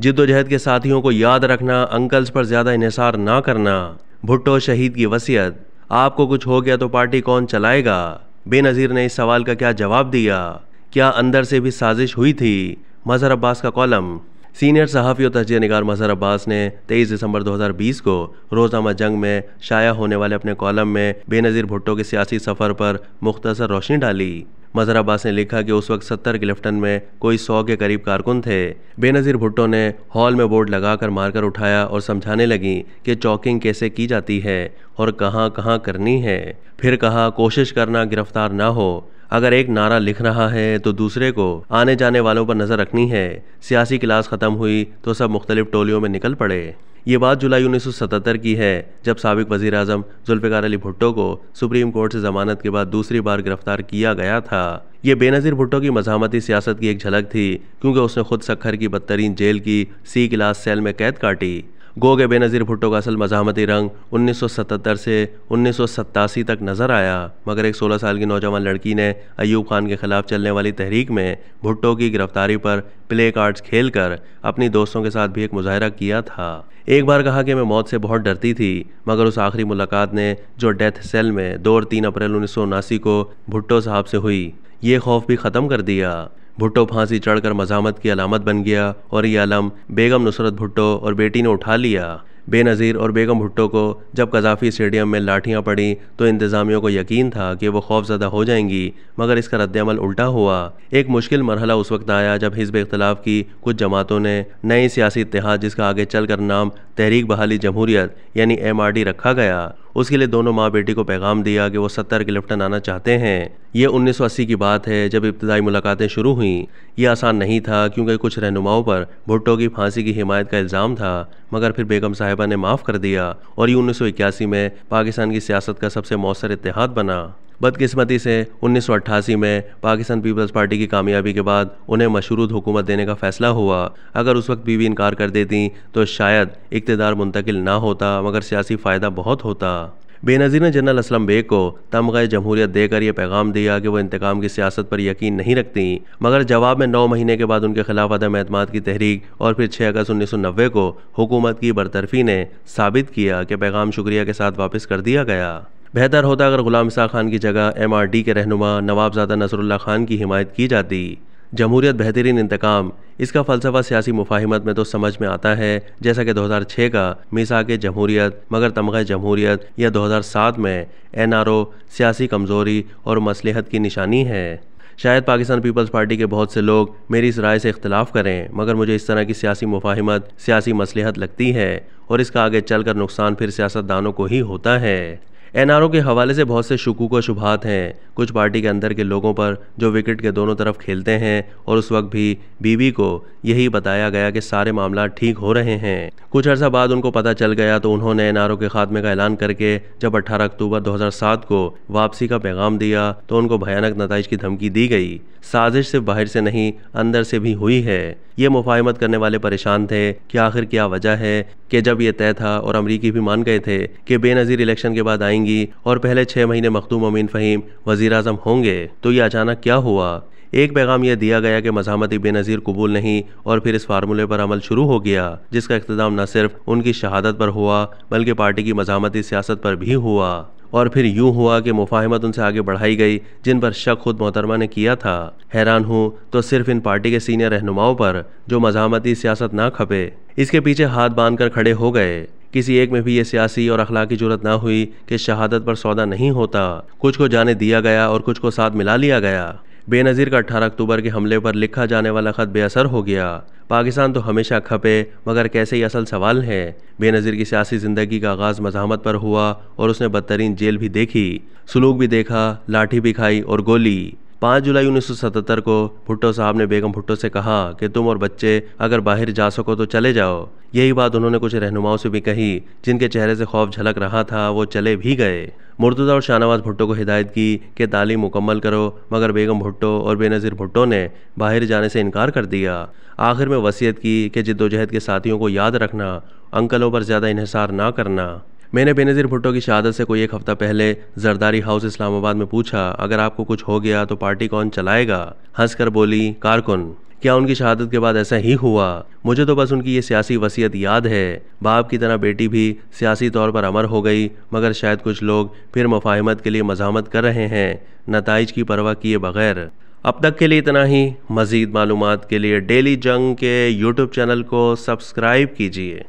जिद्दोजहद के साथियों को याद रखना अंकल्स पर ज़्यादा इसार ना करना भुट्टो शहीद की वसीयत आपको कुछ हो गया तो पार्टी कौन चलाएगा बेनज़ीर ने इस सवाल का क्या जवाब दिया क्या अंदर से भी साजिश हुई थी मजहर अब्बास का कॉलम सीनियर सहाफ़ी और तजिया नगार मजहर अब्बास ने 23 दिसंबर 2020 को रोजामा जंग में शाया होने वाले अपने कॉलम में बेनज़ीर भुट्टो के सियासी सफ़र पर मुख्तसर रोशनी डाली मजहर अब्बास ने लिखा कि उस वक्त सत्तर के लेफ्टन में कोई सौ के करीब कारकुन थे बेनज़ीर भुट्टो ने हॉल में बोर्ड लगाकर मारकर उठाया और समझाने लगी कि चौकिंग कैसे की जाती है और कहाँ कहाँ करनी है फिर कहा कोशिश करना गिरफ्तार ना हो अगर एक नारा लिख रहा है तो दूसरे को आने जाने वालों पर नज़र रखनी है सियासी क्लास ख़त्म हुई तो सब मुख्तलिफ टोलियों में निकल पड़े ये बात जुलाई 1977 की है जब सबक वज़ी अजम जुल्फ़िकार अली भुट्टो को सुप्रीम कोर्ट से ज़मानत के बाद दूसरी बार गिरफ्तार किया गया था ये बेनज़ीर भुट्टो की मजामती सियासत की एक झलक थी क्योंकि उसने खुद सखर की बदतरीन जेल की सी क्लास सेल में कैद काटी गोग बेनज़ीर भुट्टो का असल मजामती रंग 1977 से उन्नीस तक नज़र आया मगर एक 16 साल की नौजवान लड़की ने अयूब खान के खिलाफ चलने वाली तहरीक में भुट्टो की गिरफ्तारी पर प्ले कार्ड्स खेल कर अपनी दोस्तों के साथ भी एक मुजाहरा किया था एक बार कहा कि मैं मौत से बहुत डरती थी मगर उस आखिरी मुलाकात ने जो डेथ सेल में दो और तीन अप्रैल उन्नीस को भुट्टो साहब से हुई ये खौफ भी ख़त्म कर दिया भुट्टो फांसी चढ़कर मजामत की अलामत बन गया और ये आलम बेगम नुसरत भुट्टो और बेटी ने उठा लिया बेनज़ीर और बेगम भुट्टो को जब कजाफी स्टेडियम में लाठियां पड़ी तो इंतज़ामियों को यकीन था कि वो खौफजदा हो जाएंगी मगर इसका रद्दमल उल्टा हुआ एक मुश्किल मरहला उस वक्त आया जब हिजब इख्तलाफ की कुछ जमातों ने नई सियासी इतिहाद जिसका आगे चल कर नाम तहरीक बहाली जमहूरियत यानी एम रखा गया उसके लिए दोनों माँ बेटी को पैगाम दिया कि वो सत्तर के लिफ्टन आना चाहते हैं ये 1980 की बात है जब इब्तदाई मुलाकातें शुरू हुईं ये आसान नहीं था क्योंकि कुछ रहनुमाओं पर भुट्टो की फांसी की हिमायत का इल्ज़ाम था मगर फिर बेगम साहिबा ने माफ़ कर दिया और ये उन्नीस में पाकिस्तान की सियासत का सबसे मौसर इतिहाद बना बदकिस्मती से 1988 में पाकिस्तान पीपल्स पार्टी की कामयाबी के बाद उन्हें मशरूद हुकूमत देने का फैसला हुआ अगर उस वक्त बीवी इनकार कर देती तो शायद इकतदार मुंतकिल ना होता मगर सियासी फ़ायदा बहुत होता बेनज़ीर ने जनरल असलम बेग को तमगा जमहूरियत देकर यह पैगाम दिया कि वो इंतकाम की सियासत पर यकीन नहीं रखती मगर जवाब में नौ महीने के बाद उनके खिलाफ अदम एतम की तहरीक और फिर छः अगस्त उन्नीस सौ नब्बे को हुकूमत की बरतरफी ने साबित किया कि पैगाम शुक्रिया के साथ वापस कर दिया गया बेहतर होता अगर गुलाम इसा खान की जगह एम आर डी के रहनुमा नवाबजादा नसरुल्ला खान की हिमायत की जाती जमहूरियत बेहतरीन इंतकाम इसका फलसफा सियासी मुफाहमत में तो समझ में आता है जैसा कि 2006 का मिसा के जमहूरियत मगर तमगह जमहूरियत या 2007 में एन आर ओ सियासी कमज़ोरी और मसलहत की निशानी है शायद पाकिस्तान पीपल्स पार्टी के बहुत से लोग मेरी इस राय से इख्तलाफ करें मगर मुझे इस तरह की सियासी मुफाहमत सियासी मसलहत लगती है और इसका आगे चलकर नुकसान फिर सियासतदानों को ही होता है एनआरओ के हवाले से बहुत से शकूक व शुभात हैं कुछ पार्टी के अंदर के लोगों पर जो विकेट के दोनों तरफ खेलते हैं और उस वक्त भी बीवी को यही बताया गया कि सारे मामला ठीक हो रहे हैं कुछ अर्सा बाद उनको पता चल गया तो उन्होंने एनआरओ के खात्मे का ऐलान करके जब 18 अक्टूबर 2007 को वापसी का पैगाम दिया तो उनको भयानक नतज की धमकी दी गई साजिश सिर्फ बाहर से नहीं अंदर से भी हुई है ये मुफाहमत करने वाले परेशान थे कि आखिर क्या वजह है कि जब ये तय था और अमरीकी भी मान गए थे कि बेनज़ीर इलेक्शन के बाद आएंगी और पहले छः महीने मखदूम अमीन फ़हीम वज़ी अजम होंगे तो ये अचानक क्या हुआ एक पैगाम यह दिया गया कि मजामती बेनज़ीर कबूल नहीं और फिर इस फार्मूले पर अमल शुरू हो गया जिसका अख्ताम न सिर्फ उनकी शहादत पर हुआ बल्कि पार्टी की मजामती सियासत पर भी हुआ और फिर यूं हुआ कि मुफाहमत उनसे आगे बढ़ाई गई जिन पर शक खुद मोहतरमा ने किया था हैरान हूँ तो सिर्फ इन पार्टी के सीनियर रहनुमाओं पर जो मजामती सियासत ना खपे इसके पीछे हाथ बांधकर कर खड़े हो गए किसी एक में भी ये सियासी और अखलाकी जरूरत ना हुई कि शहादत पर सौदा नहीं होता कुछ को जाने दिया गया और कुछ को साथ मिला लिया गया बेनज़ीर का अट्ठारह अक्टूबर के हमले पर लिखा जाने वाला खत बेअसर हो गया पाकिस्तान तो हमेशा खपे मगर कैसे ही असल सवाल है बेनज़ीर की सियासी ज़िंदगी का आगाज़ मजामत पर हुआ और उसने बदतरीन जेल भी देखी सलूक भी देखा लाठी भी खाई और गोली पाँच जुलाई 1977 को भुट्टो साहब ने बेगम भुट्टो से कहा कि तुम और बच्चे अगर बाहर जा सको तो चले जाओ यही बात उन्होंने कुछ रहनुमाओं से भी कही जिनके चेहरे से खौफ झलक रहा था वो चले भी गए मुर्तुदा और शाहनवाज भुट्टो को हिदायत की कि तालीम मुकम्मल करो मगर बेगम भुट्टो और बेनज़ीर भुट्टो ने बाहर जाने से इनकार कर दिया आखिर में वसीयत की कि जिद्दोजहद के साथियों को याद रखना अंकलों पर ज़्यादा इहसार ना करना मैंने बेनज़ीर भुट्टो की शहादत से कोई एक हफ़्ता पहले जरदारी हाउस इस्लामाबाद में पूछा अगर आपको कुछ हो गया तो पार्टी कौन चलाएगा हंसकर बोली कारकुन क्या उनकी शहादत के बाद ऐसा ही हुआ मुझे तो बस उनकी ये सियासी वसीयत याद है बाप की तरह बेटी भी सियासी तौर पर अमर हो गई मगर शायद कुछ लोग फिर मुफाहमत के लिए मजामत कर रहे हैं नतज की परवाह किए बगैर अब तक के लिए इतना ही मज़ीद मालूम के लिए डेली जंग के यूट्यूब चैनल को सब्सक्राइब कीजिए